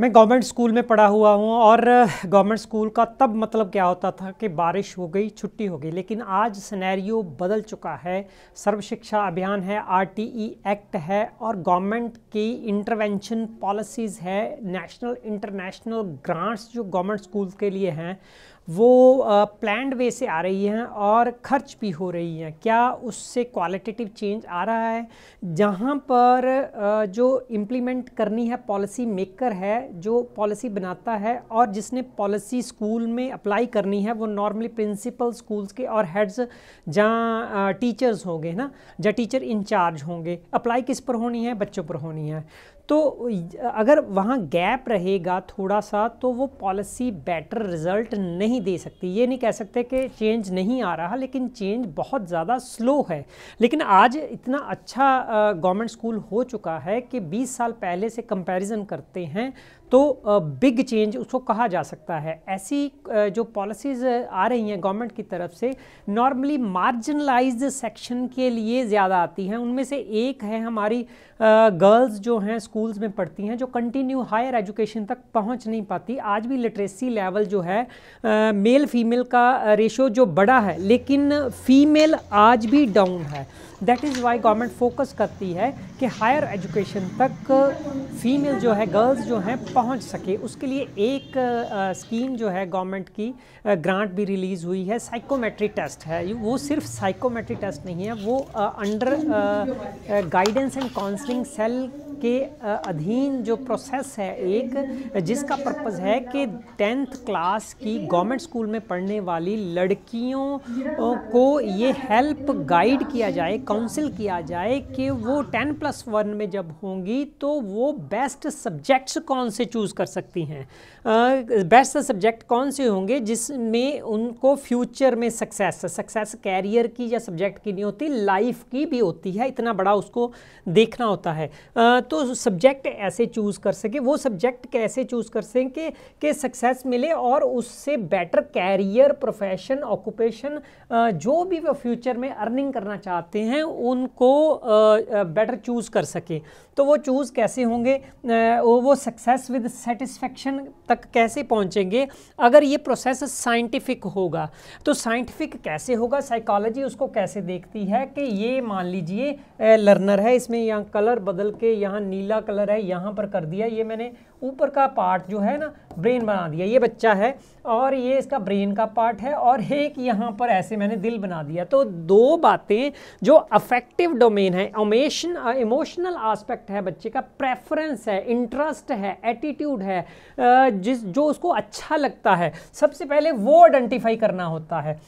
मैं government school में पढ़ा हुआ हूँ और गवर्नमेंट स्कूल का तब मतलब क्या होता था कि बारिश हो गई छुट्टी हो गई लेकिन आज सिनेरियो बदल चुका है सर्व शिक्षा अभियान है आरटीई एक्ट e है और गवर्नमेंट की इंटरवेंशन पॉलिसीज़ है नेशनल इंटरनेशनल ग्रांट्स जो गवर्नमेंट स्कूल के लिए हैं वो प्लान्ड वे से आ रही हैं और खर्च भी हो रही हैं क्या उससे क्वालिटेटिव चेंज आ रहा है जहाँ पर जो इम्प्लीमेंट करनी है पॉलिसी मेकर है जो पॉलिसी बनाता है और जिसने पॉलिसी स्कूल में अप्लाई करनी है वो नॉर्मली प्रिंसिपल स्कूल्स के और हेड्स जहाँ टीचर्स होंगे ना जहाँ टीचर इंचार्ज होंगे अप्लाई किस पर होनी है बच्चों पर होनी है तो अगर वहाँ गैप रहेगा थोड़ा सा तो वो पॉलिसी बेटर रिजल्ट नहीं दे सकती ये नहीं कह सकते कि चेंज नहीं आ रहा लेकिन चेंज बहुत ज़्यादा स्लो है लेकिन आज इतना अच्छा गवर्नमेंट स्कूल हो चुका है कि 20 साल पहले से कंपैरिजन करते हैं तो बिग चेंज उसको कहा जा सकता है ऐसी जो पॉलिसीज़ आ रही हैं गवर्नमेंट की तरफ से नॉर्मली मार्जिनलाइज सेक्शन के लिए ज़्यादा आती हैं उनमें से एक है हमारी गर्ल्स जो हैं स्कूल्स में पढ़ती हैं जो कंटिन्यू हायर एजुकेशन तक पहुंच नहीं पाती आज भी लिटरेसी लेवल जो है मेल फीमेल का रेशो जो बड़ा है लेकिन फीमेल आज भी डाउन है that is why government focus करती है कि हायर एजुकेशन तक फीमेल जो है गर्ल्स जो हैं पहुंच सके उसके लिए एक स्कीम जो है गवर्नमेंट की ग्रांट भी रिलीज़ हुई है साइकोमेट्री टेस्ट है वो सिर्फ साइकोमेट्री टेस्ट नहीं है वो under guidance and counselling cell के अधीन जो प्रोसेस है एक जिसका पर्पज़ है कि टेंथ क्लास की गवर्नमेंट स्कूल में पढ़ने वाली लड़कियों को ये हेल्प गाइड किया जाए काउंसिल किया जाए कि वो टेन प्लस वन में जब होंगी तो वो बेस्ट सब्जेक्ट्स कौन से चूज़ कर सकती हैं बेस्ट सब्जेक्ट कौन से होंगे जिसमें उनको फ्यूचर में सक्सेस सक्सेस कैरियर की या सब्जेक्ट की नहीं होती लाइफ की भी होती है इतना बड़ा उसको देखना होता है आ, तो सब्जेक्ट ऐसे चूज़ कर सके वो सब्जेक्ट कैसे चूज़ कर सकें कि सक्सेस मिले और उससे बेटर कैरियर प्रोफेशन ऑक्यूपेशन जो भी वो फ्यूचर में अर्निंग करना चाहते हैं हैं उनको बेटर चूज़ कर सकें तो वो चूज़ कैसे होंगे वो सक्सेस विद सेटिस्फेक्शन तक कैसे पहुंचेंगे अगर ये प्रोसेस साइंटिफिक होगा तो साइंटिफिक कैसे होगा साइकोलॉजी उसको कैसे देखती है कि ये मान लीजिए लर्नर है इसमें यहाँ कलर बदल के यहाँ नीला कलर है यहाँ पर कर दिया ये मैंने ऊपर का पार्ट जो है ना ब्रेन बना दिया ये बच्चा है और ये इसका ब्रेन का पार्ट है और एक यहाँ पर ऐसे मैंने दिल बना दिया तो दो बातें जो अफेक्टिव डोमेन है अमेशन इमोशनल आस्पेक्ट है बच्चे का प्रेफरेंस है इंटरेस्ट है एटीट्यूड है uh, जिस जो उसको अच्छा लगता है सबसे पहले वो आइडेंटिफाई करना होता है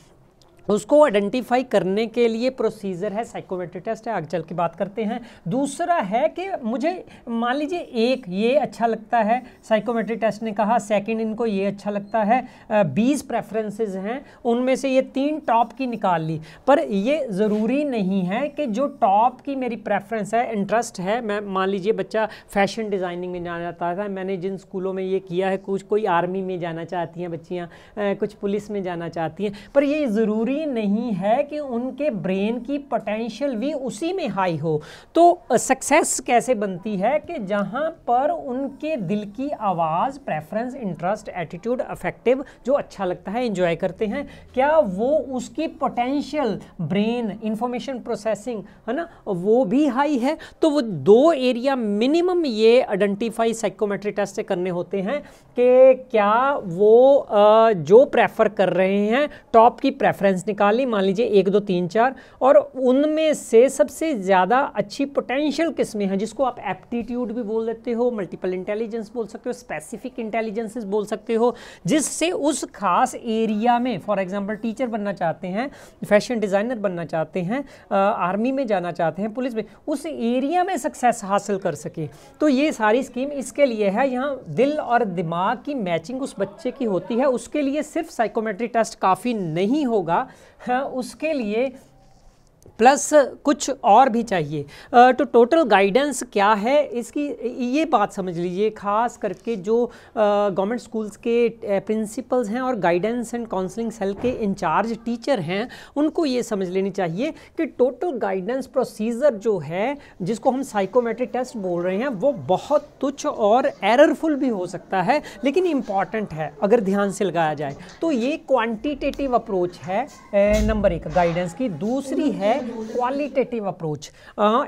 उसको आइडेंटिफाई करने के लिए प्रोसीजर है साइकोमेट्रिक टेस्ट है आगे चल के बात करते हैं दूसरा है कि मुझे मान लीजिए एक ये अच्छा लगता है साइकोमेट्रिक टेस्ट ने कहा सेकंड इनको ये अच्छा लगता है बीस प्रेफरेंसेस हैं उनमें से ये तीन टॉप की निकाल ली पर ये ज़रूरी नहीं है कि जो टॉप की मेरी प्रेफरेंस है इंटरेस्ट है मैं मान लीजिए बच्चा फैशन डिज़ाइनिंग में जाना चाहता था मैंने जिन स्कूलों में ये किया है कुछ कोई आर्मी में जाना चाहती हैं बच्चियाँ कुछ पुलिस में जाना चाहती हैं पर ये ज़रूरी ज़रूरी नहीं है कि उनके ब्रेन की पोटेंशियल भी उसी में हाई हो तो सक्सेस कैसे बनती है कि जहाँ पर उनके दिल की आवाज़ प्रेफरेंस इंटरेस्ट एटीट्यूड अफेक्टिव जो अच्छा लगता है इंजॉय करते हैं क्या वो उसकी पोटेंशियल ब्रेन इंफॉर्मेशन प्रोसेसिंग है ना वो भी हाई है तो वो दो एरिया मिनिमम ये आइडेंटिफाई साइकोमेट्री टेस्ट से करने होते हैं कि क्या वो जो प्रेफर कर रहे हैं टॉप की प्रेफरेंस निकाल निकाली मान लीजिए एक दो तीन चार और उनमें से सबसे ज़्यादा अच्छी पोटेंशियल किस्में हैं जिसको आप एप्टीट्यूड भी बोल देते हो मल्टीपल इंटेलिजेंस बोल सकते हो स्पेसिफिक इंटेलिजेंसेस बोल सकते हो जिससे उस खास एरिया में फॉर एग्जाम्पल टीचर बनना चाहते हैं फैशन डिज़ाइनर बनना चाहते हैं आर्मी में जाना चाहते हैं पुलिस में उस एरिया में सक्सेस हासिल कर सके तो ये सारी स्कीम इसके लिए है यहाँ दिल और दिमाग की मैचिंग उस बच्चे की होती है उसके लिए सिर्फ साइकोमेट्री टेस्ट काफ़ी नहीं होगा हाँ उसके लिए प्लस कुछ और भी चाहिए तो टोटल गाइडेंस क्या है इसकी ये बात समझ लीजिए खास करके जो गवर्नमेंट स्कूल्स के प्रिंसिपल्स हैं और गाइडेंस एंड काउंसलिंग सेल के इंचार्ज टीचर हैं उनको ये समझ लेनी चाहिए कि टोटल गाइडेंस प्रोसीजर जो है जिसको हम साइकोमेट्रिक टेस्ट बोल रहे हैं वो बहुत तुच्छ और एररफुल भी हो सकता है लेकिन इम्पॉर्टेंट है अगर ध्यान से लगाया जाए तो ये क्वान्टिटेटिव अप्रोच है नंबर एक गाइडेंस की दूसरी है क्वालिटेटिव अप्रोच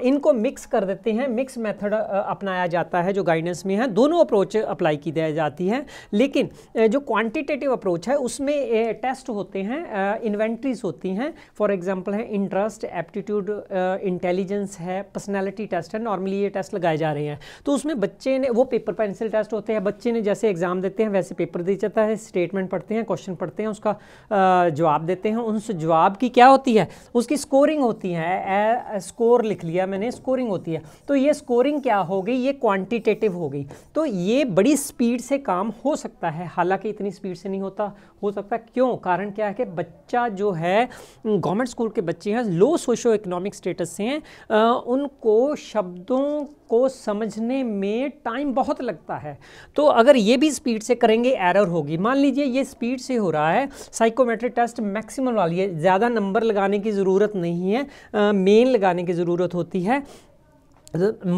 इनको मिक्स कर देते हैं मिक्स मेथड अपनाया जाता है जो गाइडेंस में है दोनों अप्रोच अप्लाई की जाती है लेकिन जो क्वांटिटेटिव अप्रोच है उसमें टेस्ट होते हैं इन्वेंट्रीज होती हैं फॉर एग्जांपल है इंटरेस्ट एप्टीट्यूड इंटेलिजेंस है पर्सनैलिटी टेस्ट है नॉर्मली ये टेस्ट लगाए जा रहे हैं तो उसमें बच्चे ने वो पेपर पेंसिल टेस्ट होते हैं बच्चे ने जैसे एग्ज़ाम देते हैं वैसे पेपर दिया जाता है स्टेटमेंट पढ़ते हैं क्वेश्चन पढ़ते हैं उसका जवाब देते हैं उस जवाब की क्या होती है उसकी स्कोरिंग होती है स्कोर लिख लिया मैंने स्कोरिंग होती है तो ये स्कोरिंग क्या हो गई ये क्वांटिटेटिव हो गई तो ये बड़ी स्पीड से काम हो सकता है हालांकि इतनी स्पीड से नहीं होता हो सकता क्यों कारण क्या है कि बच्चा जो है गवर्नमेंट स्कूल के बच्चे हैं लो सोशो इकोनॉमिक स्टेटस से हैं उनको शब्दों को समझने में टाइम बहुत लगता है तो अगर ये भी स्पीड से करेंगे एरर होगी मान लीजिए ये स्पीड से हो रहा है साइकोमेट्रिक टेस्ट मैक्सिमम वाली है ज़्यादा नंबर लगाने की ज़रूरत नहीं है है मेन लगाने की ज़रूरत होती है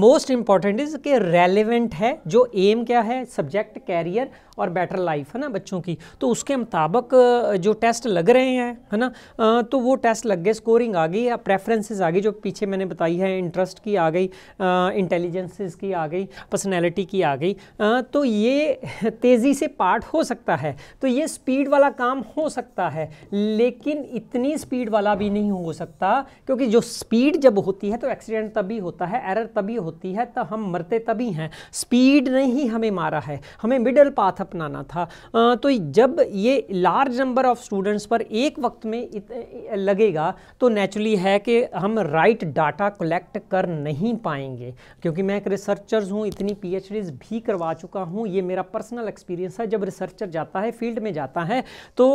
मोस्ट इम्पॉर्टेंट इज़ के रेलिवेंट है जो एम क्या है सब्जेक्ट कैरियर और बेटर लाइफ है ना बच्चों की तो उसके मुताबिक जो टेस्ट लग रहे हैं है ना तो वो टेस्ट लग गए स्कोरिंग आ गई या प्रेफरेंसेस आ गई जो पीछे मैंने बताई है इंटरेस्ट की आ गई इंटेलिजेंसेस की आ गई पर्सनैलिटी की आ गई तो ये तेज़ी से पार्ट हो सकता है तो ये स्पीड वाला काम हो सकता है लेकिन इतनी स्पीड वाला भी नहीं हो सकता क्योंकि जो स्पीड जब होती है तो एक्सीडेंट तभी होता है एरर तभी होती है तब हम मरते तभी हैं स्पीड ने ही हमें मारा है हमें मिडल पाथ अपनाना था तो जब ये लार्ज नंबर ऑफ स्टूडेंट्स पर एक वक्त में लगेगा तो नेचुरली है कि हम राइट डाटा कलेक्ट कर नहीं पाएंगे क्योंकि मैं एक रिसर्चर्स हूँ इतनी पीएचडीज भी करवा चुका हूँ ये मेरा पर्सनल एक्सपीरियंस है जब रिसर्चर जाता है फील्ड में जाता है तो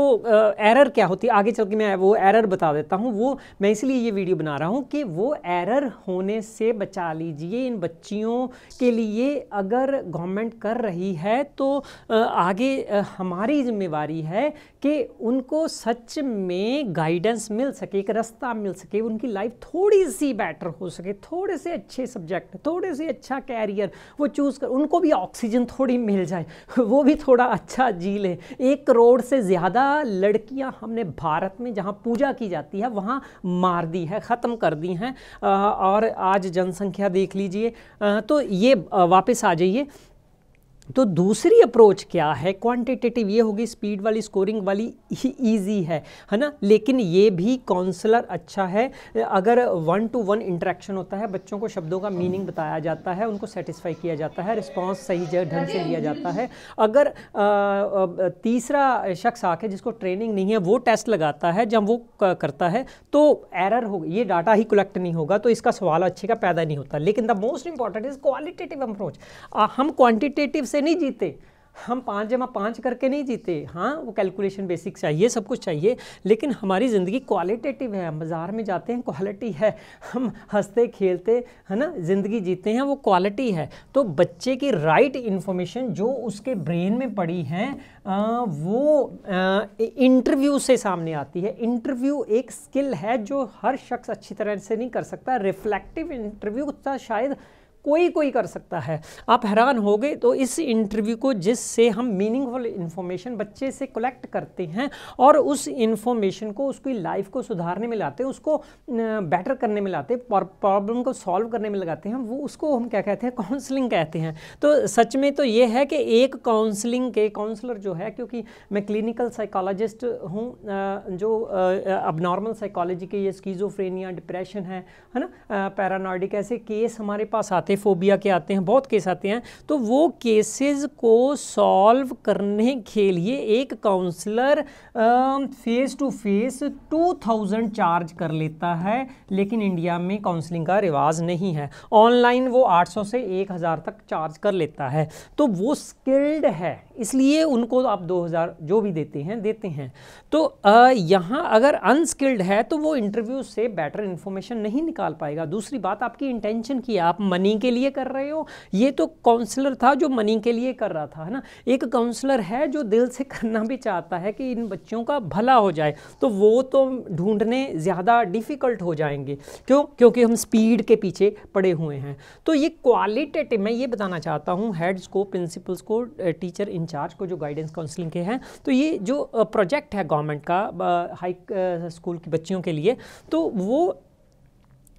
एरर क्या होती है आगे चल के मैं वो एरर बता देता हूँ वो मैं इसलिए ये वीडियो बना रहा हूँ कि वो एरर होने से बचा लीजिए इन बच्चियों के लिए अगर गवर्नमेंट कर रही है तो आ, आगे हमारी जिम्मेवारी है कि उनको सच में गाइडेंस मिल सके एक रास्ता मिल सके उनकी लाइफ थोड़ी सी बेटर हो सके थोड़े से अच्छे सब्जेक्ट थोड़े से अच्छा कैरियर वो चूज़ कर उनको भी ऑक्सीजन थोड़ी मिल जाए वो भी थोड़ा अच्छा जी लें एक करोड़ से ज़्यादा लड़कियाँ हमने भारत में जहाँ पूजा की जाती है वहाँ मार दी है ख़त्म कर दी हैं और आज जनसंख्या देख लीजिए तो ये वापस आ जाइए तो दूसरी अप्रोच क्या है क्वांटिटेटिव ये होगी स्पीड वाली स्कोरिंग वाली ही ईजी है है ना लेकिन ये भी काउंसलर अच्छा है अगर वन टू वन इंटरेक्शन होता है बच्चों को शब्दों का मीनिंग बताया जाता है उनको सेटिस्फाई किया जाता है रिस्पॉन्स सही ढंग से दिया जाता है अगर आ, तीसरा शख्स आके जिसको ट्रेनिंग नहीं है वो टेस्ट लगाता है जब वो करता है तो एरर हो ये डाटा ही कलेक्ट नहीं होगा तो इसका सवाल अच्छे का पैदा नहीं होता लेकिन the most important is qualitative approach हम क्वान्टिटेटिव से नहीं जीते हम पाँच जमा पाँच करके नहीं जीते हाँ वो कैलकुलेशन बेसिक चाहिए सब कुछ चाहिए लेकिन हमारी ज़िंदगी क्वालिटेटिव है हम बाज़ार में जाते हैं क्वालिटी है हम हंसते खेलते है ना ज़िंदगी जीते हैं वो क्वालिटी है तो बच्चे की राइट इन्फॉर्मेशन जो उसके ब्रेन में पड़ी है आ, वो इंटरव्यू से सामने आती है इंटरव्यू एक स्किल है जो हर शख्स अच्छी तरह से नहीं कर सकता रिफ्लेक्टिव इंटरव्यू शायद कोई कोई कर सकता है आप हैरान हो गए तो इस इंटरव्यू को जिससे हम मीनिंगफुल इन्फॉर्मेशन बच्चे से कलेक्ट करते हैं और उस इन्फॉर्मेशन को उसकी लाइफ को सुधारने में लाते हैं उसको बेटर करने में लाते हैं प्रॉब्लम को सॉल्व करने में लगाते हैं वो उसको हम क्या कहते हैं काउंसलिंग कहते हैं तो सच में तो ये है कि एक काउंसलिंग के काउंसलर जो है क्योंकि मैं क्लिनिकल साइकोलॉजिस्ट हूँ जो अब नॉर्मल साइकोलॉजी के ये स्कीजोफ्रेनिया डिप्रेशन है है ना पैरानॉडिक ऐसे केस हमारे पास आते आते फोबिया के आते हैं बहुत केस आते हैं तो वो केसेस को सॉल्व करने के लिए एक counsellor face to face two thousand charge कर लेता है लेकिन इंडिया में काउंसलिंग का रिवाज नहीं है ऑनलाइन वो 800 से 1000 तक चार्ज कर लेता है तो वो स्किल्ड है इसलिए उनको आप 2000 जो भी देते हैं देते हैं तो यहाँ अगर अनस्किल्ड है तो वो इंटरव्यू से बेटर इन्फॉर्मेशन नहीं निकाल पाएगा दूसरी बात आपकी इंटेंशन की है आप मनी के लिए कर रहे हो ये तो काउंसलर था जो मनी के लिए कर रहा था है ना एक काउंसलर है जो दिल से करना भी चाहता है कि इन बच्चों का भला हो जाए तो वो तो ढूंढने ज़्यादा डिफ़िकल्ट हो जाएंगे क्यों क्योंकि हम स्पीड के पीछे पड़े हुए हैं तो ये क्वालिटेटिव मैं ये बताना चाहता हूँ हेड्स को प्रिंसिपल्स को टीचर इंचार्ज को जो गाइडेंस काउंसलिंग के हैं तो ये जो प्रोजेक्ट है गवर्नमेंट का हाई स्कूल की बच्चियों के लिए तो वो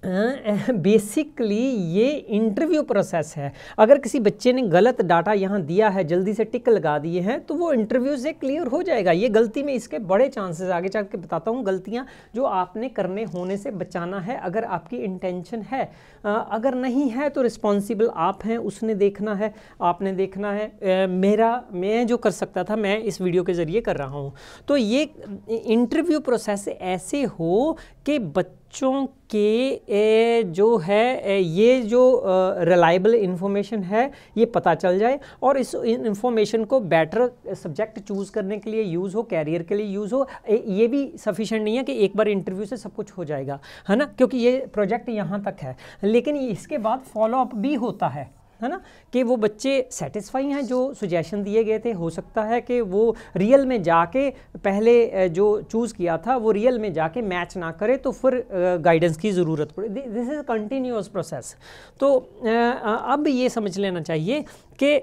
बेसिकली ये इंटरव्यू प्रोसेस है अगर किसी बच्चे ने गलत डाटा यहाँ दिया है जल्दी से टिक लगा दिए हैं तो वो इंटरव्यू से क्लियर हो जाएगा ये गलती में इसके बड़े चांसेस आगे चल के बताता हूँ गलतियाँ जो आपने करने होने से बचाना है अगर आपकी इंटेंशन है अगर नहीं है तो रिस्पॉन्सिबल आप हैं उसने देखना है आपने देखना है मेरा मैं जो कर सकता था मैं इस वीडियो के ज़रिए कर रहा हूँ तो ये इंटरव्यू प्रोसेस ऐसे हो कि बच्चे बच्चों के जो है ये जो रिलायबल इन्फॉर्मेशन है ये पता चल जाए और इस इन्फॉर्मेशन को बेटर सब्जेक्ट चूज़ करने के लिए यूज़ हो कैरियर के लिए यूज़ हो ये भी सफिशेंट नहीं है कि एक बार इंटरव्यू से सब कुछ हो जाएगा है ना क्योंकि ये प्रोजेक्ट यहाँ तक है लेकिन इसके बाद फॉलोअप भी होता है है ना कि वो बच्चे सेटिस्फाई हैं जो सुजेशन दिए गए थे हो सकता है कि वो रियल में जाके पहले जो चूज़ किया था वो रियल में जाके मैच ना करे तो फिर गाइडेंस की ज़रूरत पड़े दिस इज़ कंटिन्यूस प्रोसेस तो अब ये समझ लेना चाहिए कि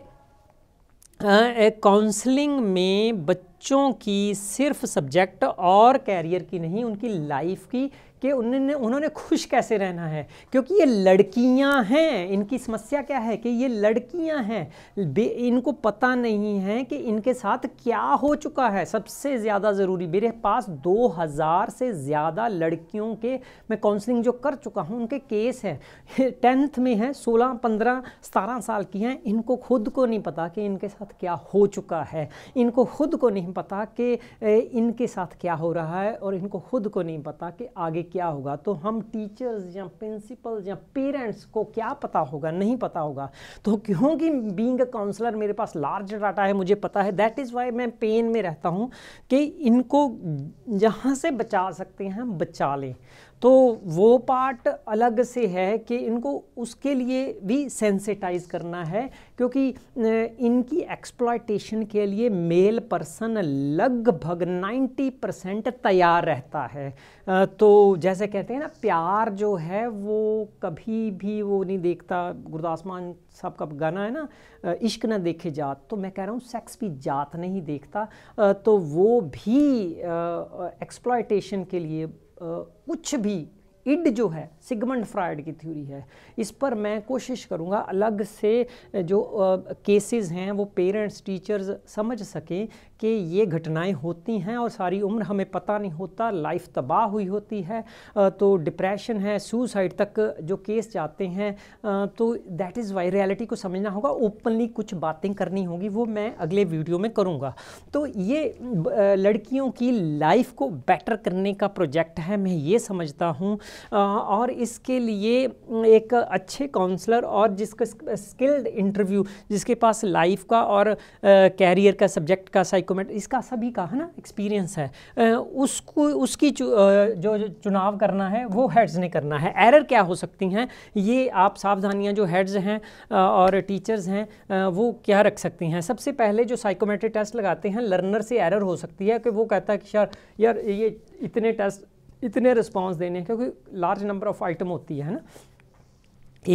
काउंसलिंग में बच्चे बच्चों की सिर्फ सब्जेक्ट और कैरियर की नहीं उनकी लाइफ की कि उन्होंने उन्होंने खुश कैसे रहना है क्योंकि ये लड़कियां हैं इनकी समस्या क्या है कि ये लड़कियां हैं इनको पता नहीं है कि इनके साथ क्या हो चुका है सबसे ज़्यादा ज़रूरी मेरे पास 2000 से ज़्यादा लड़कियों के मैं काउंसलिंग जो कर चुका हूँ उनके केस हैं टेंथ में हैं 16, 15, 17 साल की हैं इनको खुद को नहीं पता कि इनके साथ क्या हो चुका है इनको खुद को नहीं नहीं पता कि इनके साथ क्या हो रहा है और इनको खुद को नहीं पता कि आगे क्या होगा तो हम टीचर्स या प्रिंसिपल या पेरेंट्स को क्या पता होगा नहीं पता होगा तो क्योंकि बींग अ काउंसलर मेरे पास लार्ज डाटा है मुझे पता है दैट इज़ वाई मैं पेन में रहता हूँ कि इनको जहाँ से बचा सकते हैं हम बचा लें तो वो पार्ट अलग से है कि इनको उसके लिए भी सेंसिटाइज करना है क्योंकि इनकी एक्सप्लॉयटेशन के लिए मेल पर्सन लगभग 90 परसेंट तैयार रहता है तो जैसे कहते हैं ना प्यार जो है वो कभी भी वो नहीं देखता गुरदास मान साहब का गाना है ना इश्क ना देखे जात तो मैं कह रहा हूँ सेक्स भी जात नहीं देखता तो वो भी एक्सप्लॉयटेशन के लिए उच्च भी इड जो है सिगमंड फ्रायड की थ्योरी है इस पर मैं कोशिश करूँगा अलग से जो केसेस हैं वो पेरेंट्स टीचर्स समझ सकें कि ये घटनाएं होती हैं और सारी उम्र हमें पता नहीं होता लाइफ तबाह हुई होती है तो डिप्रेशन है सुसाइड तक जो केस जाते हैं तो दैट इज़ वाई रियलिटी को समझना होगा ओपनली कुछ बातें करनी होगी वो मैं अगले वीडियो में करूँगा तो ये लड़कियों की लाइफ को बेटर करने का प्रोजेक्ट है मैं ये समझता हूँ और इसके लिए एक अच्छे काउंसलर और जिसका स्किल्ड इंटरव्यू जिसके पास लाइफ का और कैरियर का सब्जेक्ट का साइकोमेट इसका सभी का है ना एक्सपीरियंस है उसको उसकी चु, जो, चुनाव करना है वो हेड्स ने करना है एरर क्या हो सकती हैं ये आप सावधानियां जो हेड्स हैं और टीचर्स हैं वो क्या रख सकती हैं सबसे पहले जो साइकोमेट्रिक टेस्ट लगाते हैं लर्नर से एरर हो सकती है कि वो कहता है कि यार यार ये इतने टेस्ट इतने रिस्पॉन्स देने हैं क्योंकि लार्ज नंबर ऑफ आइटम होती है ना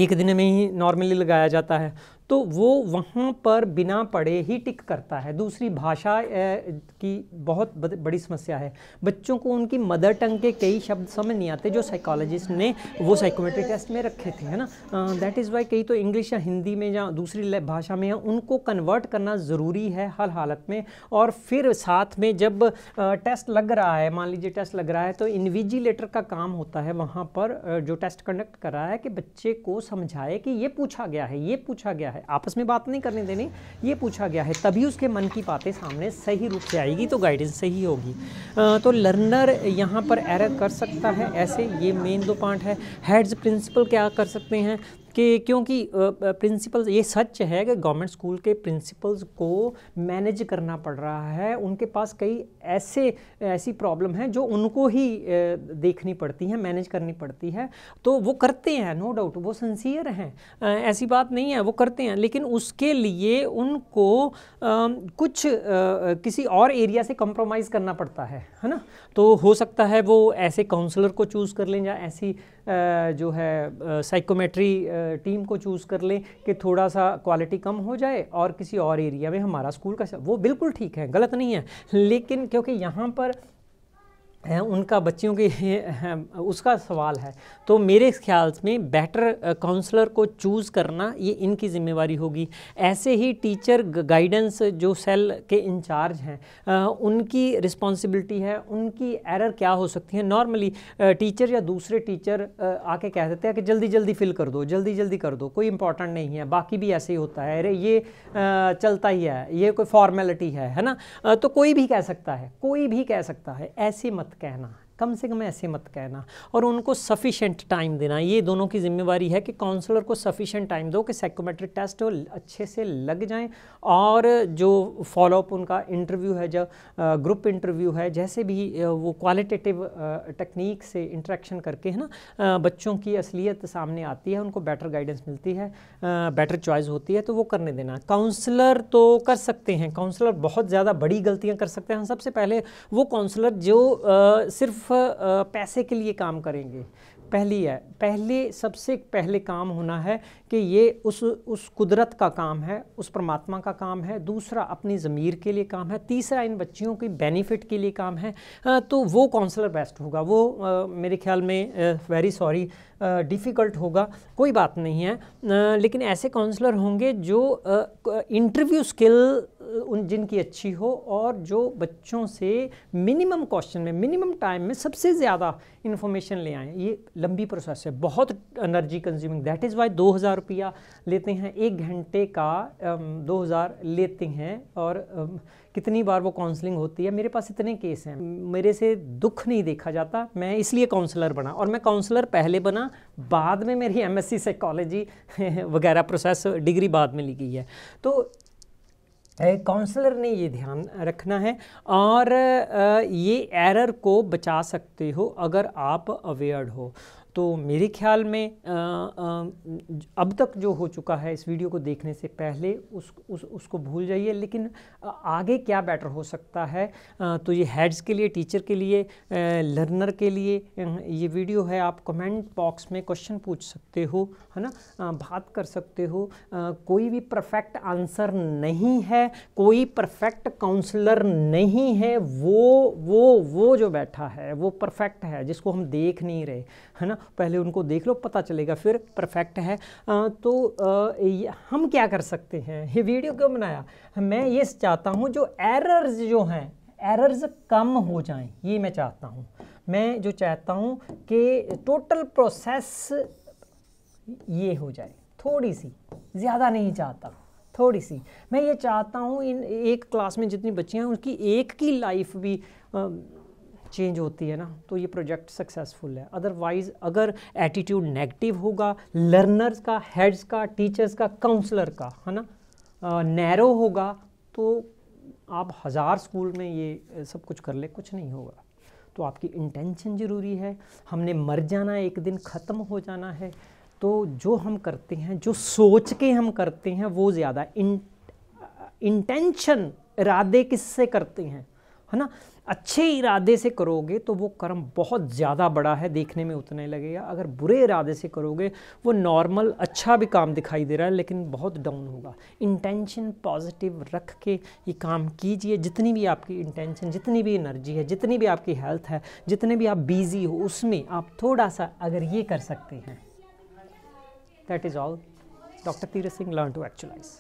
एक दिन में ही नॉर्मली लगाया जाता है तो वो वहाँ पर बिना पढ़े ही टिक करता है दूसरी भाषा की बहुत बड़ी समस्या है बच्चों को उनकी मदर टंग के कई शब्द समझ नहीं आते जो साइकोलॉजिस्ट ने वो साइकोमेट्रिक टेस्ट में रखे थे है ना दैट इज़ वाई कई तो इंग्लिश या हिंदी में या दूसरी भाषा में उनको कन्वर्ट करना ज़रूरी है हर हालत में और फिर साथ में जब टेस्ट लग रहा है मान लीजिए टेस्ट लग रहा है तो इन्विजिलेटर का काम होता है वहाँ पर जो टेस्ट कंडक्ट कर रहा है कि बच्चे को समझाए कि ये पूछा गया है ये पूछा गया है है आपस में बात नहीं करने देनी ये पूछा गया है तभी उसके मन की बातें सामने सही रूप से आएगी तो गाइडेंस सही होगी तो लर्नर यहाँ पर एरर कर सकता है ऐसे ये मेन दो पॉइंट है हेड्स प्रिंसिपल क्या कर सकते हैं कि क्योंकि प्रिंसिपल ये सच है कि गवर्नमेंट स्कूल के प्रिंसिपल्स को मैनेज करना पड़ रहा है उनके पास कई ऐसे ऐसी प्रॉब्लम हैं जो उनको ही देखनी पड़ती हैं मैनेज करनी पड़ती है तो वो करते हैं नो डाउट वो सिंसियर हैं ऐसी बात नहीं है वो करते हैं लेकिन उसके लिए उनको कुछ किसी और एरिया से कंप्रोमाइज़ करना पड़ता है है ना तो हो सकता है वो ऐसे काउंसलर को चूज़ कर लें या ऐसी जो है साइकोमेट्री टीम को चूज़ कर लें कि थोड़ा सा क्वालिटी कम हो जाए और किसी और एरिया में हमारा स्कूल का वो बिल्कुल ठीक है गलत नहीं है लेकिन क्योंकि यहाँ पर उनका बच्चियों के उसका सवाल है तो मेरे ख्याल में बेटर काउंसलर को चूज़ करना ये इनकी जिम्मेवारी होगी ऐसे ही टीचर गाइडेंस जो सेल के इंचार्ज हैं उनकी रिस्पॉन्सिबिलिटी है उनकी एरर क्या हो सकती है नॉर्मली टीचर या दूसरे टीचर आके कह देते हैं कि जल्दी जल्दी फिल कर दो जल्दी जल्दी कर दो कोई इंपॉर्टेंट नहीं है बाकी भी ऐसे ही होता है अरे ये चलता ही है ये कोई फॉर्मेलिटी है है ना तो कोई भी कह सकता है कोई भी कह सकता है ऐसे मत hetkeen कम से कम ऐसे मत कहना और उनको सफिशेंट टाइम देना ये दोनों की जिम्मेवारी है कि काउंसलर को सफिशेंट टाइम दो कि साइकोमेट्रिक टेस्ट वो अच्छे से लग जाए और जो फॉलोअप उनका इंटरव्यू है जो ग्रुप इंटरव्यू है जैसे भी वो क्वालिटेटिव टेक्निक से इंट्रैक्शन करके है ना बच्चों की असलियत सामने आती है उनको बेटर गाइडेंस मिलती है बेटर चॉइस होती है तो वो करने देना काउंसलर तो कर सकते हैं काउंसलर बहुत ज़्यादा बड़ी गलतियाँ कर सकते हैं सबसे पहले वो काउंसलर जो सिर्फ सिर्फ पैसे के लिए काम करेंगे पहली है पहले सबसे पहले काम होना है कि ये उस उस कुदरत का काम है उस परमात्मा का काम है दूसरा अपनी ज़मीर के लिए काम है तीसरा इन बच्चियों की बेनिफिट के लिए काम है तो वो काउंसलर बेस्ट होगा वो मेरे ख्याल में वेरी सॉरी डिफ़िकल्ट होगा कोई बात नहीं है लेकिन ऐसे काउंसलर होंगे जो इंटरव्यू स्किल उन जिनकी अच्छी हो और जो बच्चों से मिनिमम क्वेश्चन में मिनिमम टाइम में सबसे ज़्यादा इन्फॉर्मेशन ले आएँ ये लंबी प्रोसेस है बहुत energy consuming that is why दो हज़ार रुपया लेते हैं एक घंटे का दो हज़ार लेते हैं और कितनी बार वो काउंसलिंग होती है मेरे पास इतने केस हैं मेरे से दुख नहीं देखा जाता मैं इसलिए काउंसलर बना और मैं काउंसलर पहले बना बाद में मेरी एमएससी साइकोलॉजी वगैरह प्रोसेस डिग्री बाद में ली गई है तो काउंसलर ने ये ध्यान रखना है और ये एरर को बचा सकते हो अगर आप अवेयर हो तो मेरे ख्याल में आ, आ, अब तक जो हो चुका है इस वीडियो को देखने से पहले उस, उस उसको भूल जाइए लेकिन आगे क्या बेटर हो सकता है आ, तो ये हेड्स के लिए टीचर के लिए लर्नर के लिए ये वीडियो है आप कमेंट बॉक्स में क्वेश्चन पूछ सकते हो है ना बात कर सकते हो कोई भी परफेक्ट आंसर नहीं है कोई परफेक्ट काउंसलर नहीं है वो वो वो जो बैठा है वो परफेक्ट है जिसको हम देख नहीं रहे है ना पहले उनको देख लो पता चलेगा फिर परफेक्ट है आ, तो आ, हम क्या कर सकते हैं ये वीडियो क्यों बनाया मैं ये चाहता हूँ जो एरर्स जो हैं एरर्स कम हो जाएं ये मैं चाहता हूँ मैं जो चाहता हूँ कि टोटल प्रोसेस ये हो जाए थोड़ी सी ज़्यादा नहीं चाहता थोड़ी सी मैं ये चाहता हूँ इन एक क्लास में जितनी बच्चियाँ हैं उनकी एक की लाइफ भी चेंज होती है ना तो ये प्रोजेक्ट सक्सेसफुल है अदरवाइज़ अगर एटीट्यूड नेगेटिव होगा लर्नर्स का हेड्स का टीचर्स का काउंसलर का है ना नैरो होगा तो आप हज़ार स्कूल में ये सब कुछ कर ले कुछ नहीं होगा तो आपकी इंटेंशन ज़रूरी है हमने मर जाना एक दिन ख़त्म हो जाना है तो जो हम करते हैं जो सोच के हम करते हैं वो ज़्यादा इंटेंशन इरादे किससे करते हैं है ना अच्छे इरादे से करोगे तो वो कर्म बहुत ज़्यादा बड़ा है देखने में उतने लगेगा अगर बुरे इरादे से करोगे वो नॉर्मल अच्छा भी काम दिखाई दे रहा है लेकिन बहुत डाउन होगा इंटेंशन पॉजिटिव रख के ये काम कीजिए जितनी भी आपकी इंटेंशन जितनी भी एनर्जी है जितनी भी आपकी हेल्थ है जितने भी आप बिज़ी हो उसमें आप थोड़ा सा अगर ये कर सकते हैं that is all doctor Tirath Singh learn to एक्चुलाइज़